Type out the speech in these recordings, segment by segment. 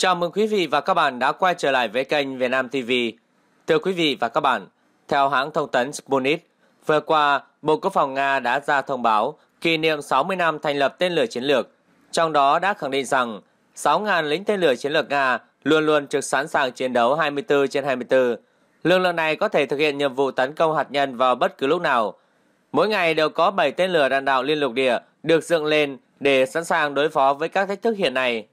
Chào mừng quý vị và các bạn đã quay trở lại với kênh Việt Nam TV. Thưa quý vị và các bạn, theo hãng thông tấn Sputnik, vừa qua, Bộ Quốc phòng Nga đã ra thông báo kỷ niệm 60 năm thành lập tên lửa chiến lược, trong đó đã khẳng định rằng 6.000 lính tên lửa chiến lược Nga luôn luôn trực sẵn sàng chiến đấu 24 trên 24. Lực lượng này có thể thực hiện nhiệm vụ tấn công hạt nhân vào bất cứ lúc nào. Mỗi ngày đều có 7 tên lửa đạn đạo liên lục địa được dựng lên để sẵn sàng đối phó với các thách thức hiện nay.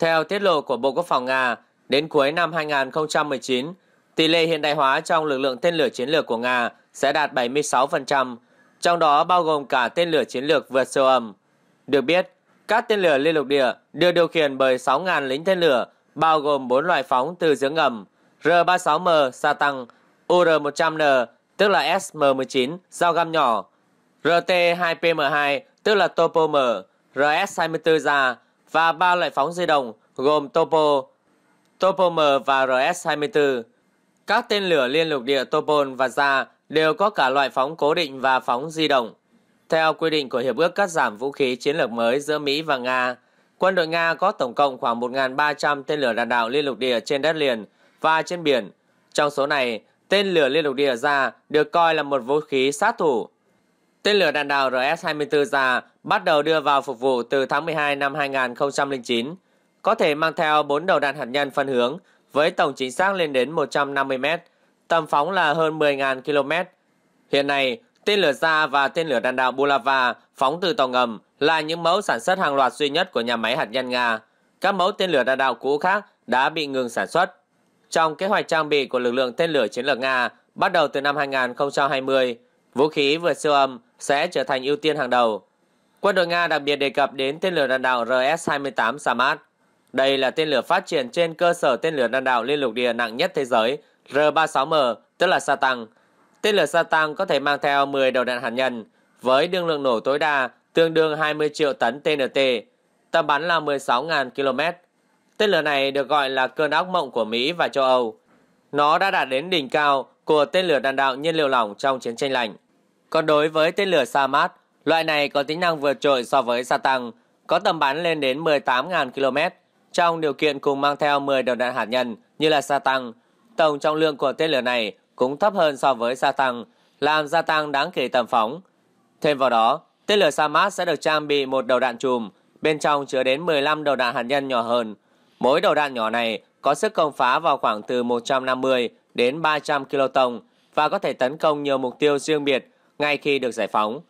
Theo tiết lộ của Bộ Quốc phòng Nga, đến cuối năm 2019, tỷ lệ hiện đại hóa trong lực lượng tên lửa chiến lược của Nga sẽ đạt 76%, trong đó bao gồm cả tên lửa chiến lược vượt siêu âm. Được biết, các tên lửa liên lục địa được điều khiển bởi 6.000 lính tên lửa, bao gồm 4 loại phóng từ dưỡng ngầm R-36M tăng, UR-100N tức là SM-19 dao găm nhỏ, RT-2PM2 tức là Topo-M, RS-24 ra, và ba loại phóng di động gồm Topo, Topo M và RS-24. Các tên lửa liên lục địa Topol và Ra đều có cả loại phóng cố định và phóng di động. Theo quy định của Hiệp ước cắt giảm vũ khí chiến lược mới giữa Mỹ và Nga, quân đội Nga có tổng cộng khoảng 1.300 tên lửa đạn đạo liên lục địa trên đất liền và trên biển. Trong số này, tên lửa liên lục địa ra được coi là một vũ khí sát thủ. Tên lửa đạn đạo RS-24 ra bắt đầu đưa vào phục vụ từ tháng 12 năm 2009, có thể mang theo 4 đầu đạn hạt nhân phân hướng với tổng chính xác lên đến 150 m, tầm phóng là hơn 10.000 km. Hiện nay, tên lửa ra và tên lửa đạn đạo Bulava phóng từ tàu ngầm là những mẫu sản xuất hàng loạt duy nhất của nhà máy hạt nhân Nga. Các mẫu tên lửa đạn đạo cũ khác đã bị ngừng sản xuất. Trong kế hoạch trang bị của lực lượng tên lửa chiến lược Nga bắt đầu từ năm 2020, vũ khí vượt siêu âm sẽ trở thành ưu tiên hàng đầu. Quân đội Nga đặc biệt đề cập đến tên lửa đạn đạo RS-28 Samad. Đây là tên lửa phát triển trên cơ sở tên lửa đạn đạo liên lục địa nặng nhất thế giới R-36M, tức là Satan. Tên lửa Satan có thể mang theo 10 đầu đạn hạt nhân, với đương lượng nổ tối đa tương đương 20 triệu tấn TNT, tầm bắn là 16.000 km. Tên lửa này được gọi là cơn ác mộng của Mỹ và châu Âu. Nó đã đạt đến đỉnh cao của tên lửa đạn đạo nhiên liệu lỏng trong chiến tranh lạnh. Còn đối với tên lửa Samad, Loại này có tính năng vượt trội so với gia tăng, có tầm bắn lên đến 18.000 km trong điều kiện cùng mang theo 10 đầu đạn hạt nhân như là gia tăng. Tổng trọng lượng của tên lửa này cũng thấp hơn so với gia tăng, làm gia tăng đáng kể tầm phóng. Thêm vào đó, tên lửa Samas sẽ được trang bị một đầu đạn chùm, bên trong chứa đến 15 đầu đạn hạt nhân nhỏ hơn. Mỗi đầu đạn nhỏ này có sức công phá vào khoảng từ 150 đến 300 kiloton và có thể tấn công nhiều mục tiêu riêng biệt ngay khi được giải phóng.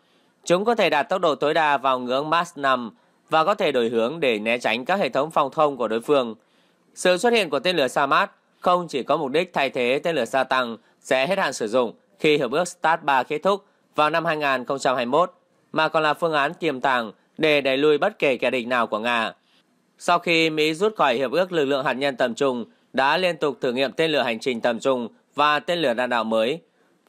Chúng có thể đạt tốc độ tối đa vào ngưỡng Mach 5 và có thể đổi hướng để né tránh các hệ thống phòng không của đối phương. Sự xuất hiện của tên lửa Samad không chỉ có mục đích thay thế tên lửa sa tăng sẽ hết hạn sử dụng khi hiệp ước START 3 kết thúc vào năm 2021, mà còn là phương án tiềm tàng để đẩy lùi bất kể kẻ địch nào của Nga. Sau khi Mỹ rút khỏi hiệp ước lực lượng hạt nhân tầm trung, đã liên tục thử nghiệm tên lửa hành trình tầm trung và tên lửa đạn đạo mới.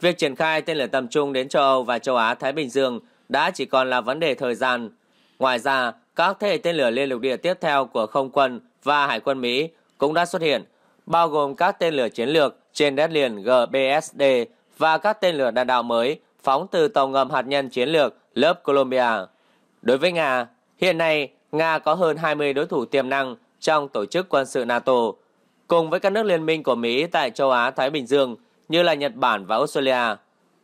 Việc triển khai tên lửa tầm trung đến châu Âu và châu Á Thái Bình Dương – đã chỉ còn là vấn đề thời gian. Ngoài ra, các thế hệ tên lửa liên lục địa tiếp theo của không quân và hải quân Mỹ cũng đã xuất hiện, bao gồm các tên lửa chiến lược trên đất liền GBSD và các tên lửa đạn đạo mới phóng từ tàu ngầm hạt nhân chiến lược lớp Columbia. Đối với Nga, hiện nay Nga có hơn 20 đối thủ tiềm năng trong tổ chức quân sự NATO, cùng với các nước liên minh của Mỹ tại châu Á Thái Bình Dương như là Nhật Bản và Australia.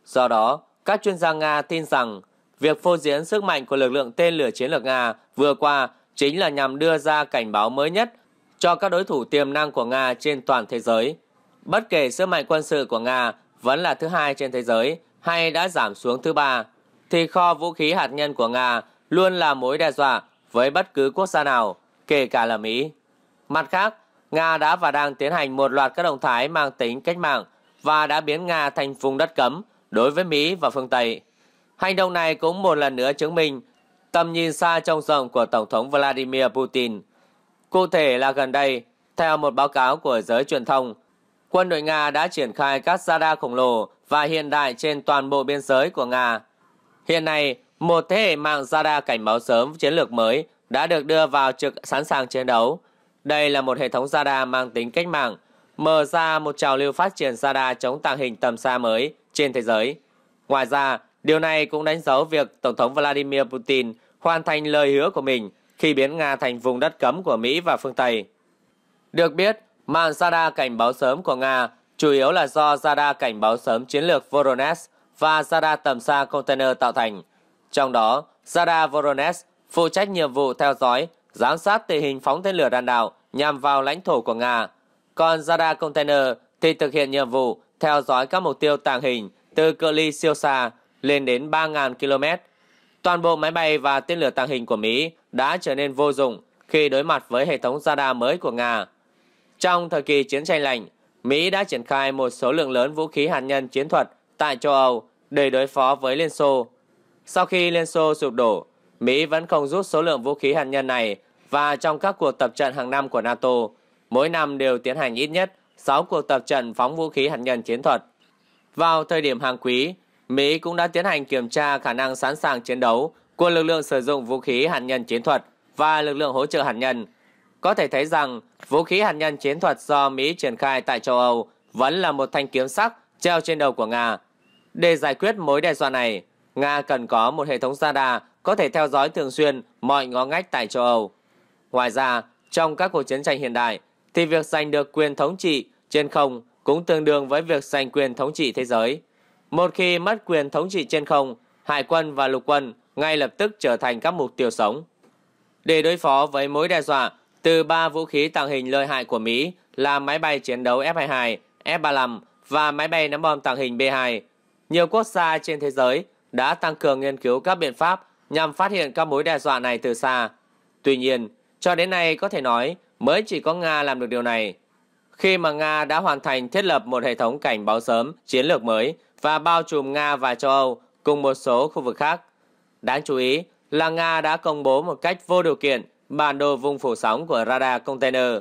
Do đó, các chuyên gia Nga tin rằng Việc phô diễn sức mạnh của lực lượng tên lửa chiến lược Nga vừa qua chính là nhằm đưa ra cảnh báo mới nhất cho các đối thủ tiềm năng của Nga trên toàn thế giới. Bất kể sức mạnh quân sự của Nga vẫn là thứ hai trên thế giới hay đã giảm xuống thứ ba, thì kho vũ khí hạt nhân của Nga luôn là mối đe dọa với bất cứ quốc gia nào, kể cả là Mỹ. Mặt khác, Nga đã và đang tiến hành một loạt các động thái mang tính cách mạng và đã biến Nga thành vùng đất cấm đối với Mỹ và phương Tây. Hành động này cũng một lần nữa chứng minh tầm nhìn xa trong rộng của Tổng thống Vladimir Putin. Cụ thể là gần đây, theo một báo cáo của giới truyền thông, quân đội Nga đã triển khai các radar khổng lồ và hiện đại trên toàn bộ biên giới của Nga. Hiện nay, một thế hệ mạng radar cảnh báo sớm chiến lược mới đã được đưa vào trực sẵn sàng chiến đấu. Đây là một hệ thống radar mang tính cách mạng, mở ra một trào lưu phát triển radar chống tàng hình tầm xa mới trên thế giới. Ngoài ra, Điều này cũng đánh dấu việc Tổng thống Vladimir Putin hoàn thành lời hứa của mình khi biến Nga thành vùng đất cấm của Mỹ và phương Tây. Được biết, màn radar cảnh báo sớm của Nga chủ yếu là do radar cảnh báo sớm chiến lược Voronezh và radar tầm xa container tạo thành. Trong đó, radar Voronezh phụ trách nhiệm vụ theo dõi, giám sát tình hình phóng tên lửa đạn đạo nhằm vào lãnh thổ của Nga. Còn radar container thì thực hiện nhiệm vụ theo dõi các mục tiêu tàng hình từ cự ly siêu xa lên đến 3.000 km. Toàn bộ máy bay và tên lửa tàng hình của Mỹ đã trở nên vô dụng khi đối mặt với hệ thống radar mới của Nga. Trong thời kỳ chiến tranh lạnh, Mỹ đã triển khai một số lượng lớn vũ khí hạt nhân chiến thuật tại châu Âu để đối phó với Liên Xô. Sau khi Liên Xô sụp đổ, Mỹ vẫn không rút số lượng vũ khí hạt nhân này và trong các cuộc tập trận hàng năm của NATO, mỗi năm đều tiến hành ít nhất 6 cuộc tập trận phóng vũ khí hạt nhân chiến thuật. Vào thời điểm hàng quý, Mỹ cũng đã tiến hành kiểm tra khả năng sẵn sàng chiến đấu của lực lượng sử dụng vũ khí hạt nhân chiến thuật và lực lượng hỗ trợ hạt nhân. Có thể thấy rằng, vũ khí hạt nhân chiến thuật do Mỹ triển khai tại châu Âu vẫn là một thanh kiếm sắc treo trên đầu của Nga. Để giải quyết mối đe dọa này, Nga cần có một hệ thống radar có thể theo dõi thường xuyên mọi ngõ ngách tại châu Âu. Ngoài ra, trong các cuộc chiến tranh hiện đại, thì việc giành được quyền thống trị trên không cũng tương đương với việc giành quyền thống trị thế giới. Một khi mất quyền thống trị trên không, hải quân và lục quân ngay lập tức trở thành các mục tiêu sống. Để đối phó với mối đe dọa từ ba vũ khí tàng hình lợi hại của Mỹ là máy bay chiến đấu F-22, F-35 và máy bay ném bom tàng hình B-2, nhiều quốc gia trên thế giới đã tăng cường nghiên cứu các biện pháp nhằm phát hiện các mối đe dọa này từ xa. Tuy nhiên, cho đến nay có thể nói mới chỉ có Nga làm được điều này. Khi mà Nga đã hoàn thành thiết lập một hệ thống cảnh báo sớm chiến lược mới – và bao trùm Nga và châu Âu cùng một số khu vực khác. Đáng chú ý là Nga đã công bố một cách vô điều kiện bản đồ vùng phủ sóng của radar container.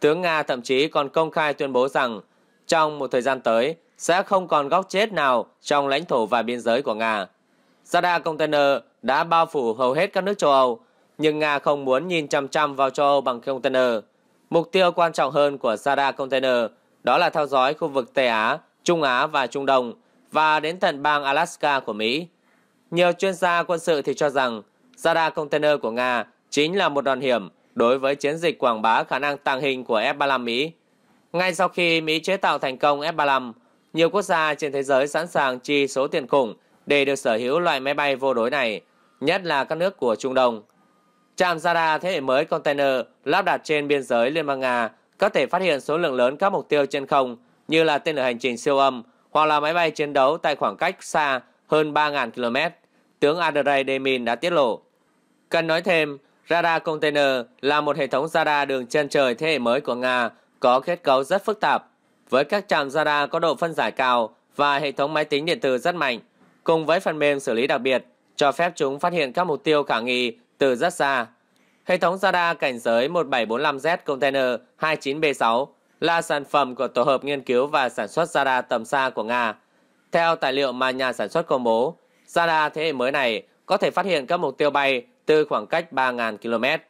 Tướng Nga thậm chí còn công khai tuyên bố rằng trong một thời gian tới sẽ không còn góc chết nào trong lãnh thổ và biên giới của Nga. Radar container đã bao phủ hầu hết các nước châu Âu, nhưng Nga không muốn nhìn chăm chăm vào châu Âu bằng container. Mục tiêu quan trọng hơn của radar container đó là theo dõi khu vực Tây Á, Trung Á và Trung Đông – và đến tận bang Alaska của Mỹ. Nhiều chuyên gia quân sự thì cho rằng radar container của Nga chính là một đòn hiểm đối với chiến dịch quảng bá khả năng tàng hình của F-35 Mỹ. Ngay sau khi Mỹ chế tạo thành công F-35, nhiều quốc gia trên thế giới sẵn sàng chi số tiền khủng để được sở hữu loại máy bay vô đối này, nhất là các nước của Trung Đông. Trạm radar thế hệ mới container lắp đặt trên biên giới Liên bang Nga có thể phát hiện số lượng lớn các mục tiêu trên không như là tên lửa hành trình siêu âm, hoặc là máy bay chiến đấu tại khoảng cách xa hơn 3.000 km, tướng Andrei Demin đã tiết lộ. Cần nói thêm, radar container là một hệ thống radar đường chân trời thế hệ mới của Nga có kết cấu rất phức tạp, với các trạm radar có độ phân giải cao và hệ thống máy tính điện tử rất mạnh, cùng với phần mềm xử lý đặc biệt cho phép chúng phát hiện các mục tiêu khả nghi từ rất xa. Hệ thống radar cảnh giới 1745Z container 29B6 là sản phẩm của tổ hợp nghiên cứu và sản xuất radar tầm xa của Nga. Theo tài liệu mà nhà sản xuất công bố, radar thế hệ mới này có thể phát hiện các mục tiêu bay từ khoảng cách 3.000 km.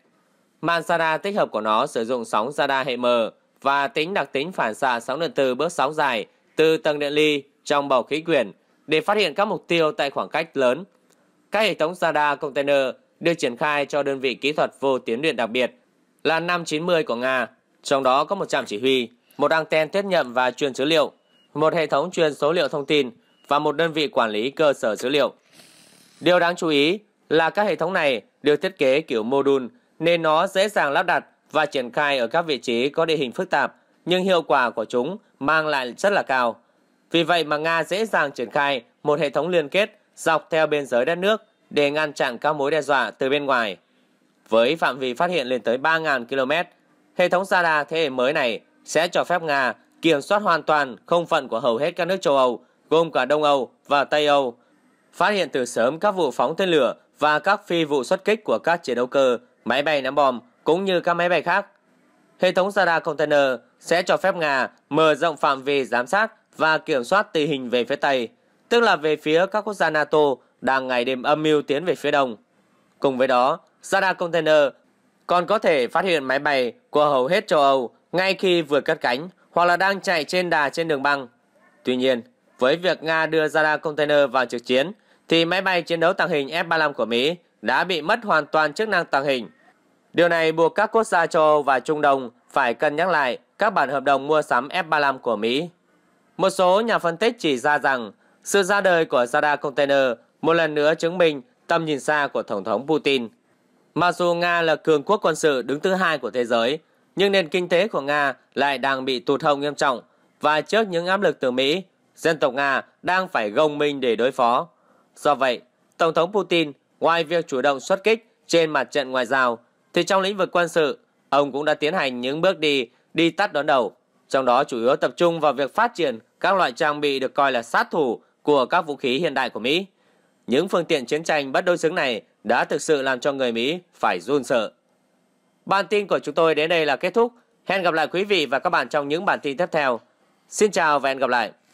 Màn radar tích hợp của nó sử dụng sóng radar hệ mờ và tính đặc tính phản xạ sóng điện từ bước sóng dài từ tầng điện ly trong bầu khí quyển để phát hiện các mục tiêu tại khoảng cách lớn. Các hệ thống radar container được triển khai cho đơn vị kỹ thuật vô tuyến điện đặc biệt là 590 của Nga trong đó có một trạm chỉ huy, một anten tiếp nhận và truyền dữ liệu, một hệ thống truyền số liệu thông tin và một đơn vị quản lý cơ sở dữ liệu. Điều đáng chú ý là các hệ thống này được thiết kế kiểu mô đun nên nó dễ dàng lắp đặt và triển khai ở các vị trí có địa hình phức tạp, nhưng hiệu quả của chúng mang lại rất là cao. Vì vậy mà Nga dễ dàng triển khai một hệ thống liên kết dọc theo biên giới đất nước để ngăn chặn các mối đe dọa từ bên ngoài. Với phạm vi phát hiện lên tới 3.000 km, Hệ thống radar thế hệ mới này sẽ cho phép Nga kiểm soát hoàn toàn không phận của hầu hết các nước châu Âu, gồm cả Đông Âu và Tây Âu, phát hiện từ sớm các vụ phóng tên lửa và các phi vụ xuất kích của các chiến đấu cơ, máy bay ném bom cũng như các máy bay khác. Hệ thống radar container sẽ cho phép Nga mở rộng phạm vi giám sát và kiểm soát tình hình về phía Tây, tức là về phía các quốc gia NATO đang ngày đêm âm mưu tiến về phía Đông. Cùng với đó, radar container còn có thể phát hiện máy bay của hầu hết châu Âu ngay khi vừa cất cánh hoặc là đang chạy trên đà trên đường băng. Tuy nhiên, với việc Nga đưa radar container vào trực chiến, thì máy bay chiến đấu tàng hình F-35 của Mỹ đã bị mất hoàn toàn chức năng tàng hình. Điều này buộc các quốc gia châu Âu và Trung Đông phải cân nhắc lại các bản hợp đồng mua sắm F-35 của Mỹ. Một số nhà phân tích chỉ ra rằng sự ra đời của radar container một lần nữa chứng minh tầm nhìn xa của Tổng thống Putin – Mặc dù Nga là cường quốc quân sự đứng thứ hai của thế giới, nhưng nền kinh tế của Nga lại đang bị tụt hậu nghiêm trọng và trước những áp lực từ Mỹ, dân tộc Nga đang phải gồng mình để đối phó. Do vậy, Tổng thống Putin ngoài việc chủ động xuất kích trên mặt trận ngoại giao, thì trong lĩnh vực quân sự, ông cũng đã tiến hành những bước đi đi tắt đón đầu, trong đó chủ yếu tập trung vào việc phát triển các loại trang bị được coi là sát thủ của các vũ khí hiện đại của Mỹ. Những phương tiện chiến tranh bất đối xứng này đã thực sự làm cho người Mỹ phải run sợ. Bản tin của chúng tôi đến đây là kết thúc. Hẹn gặp lại quý vị và các bạn trong những bản tin tiếp theo. Xin chào và hẹn gặp lại.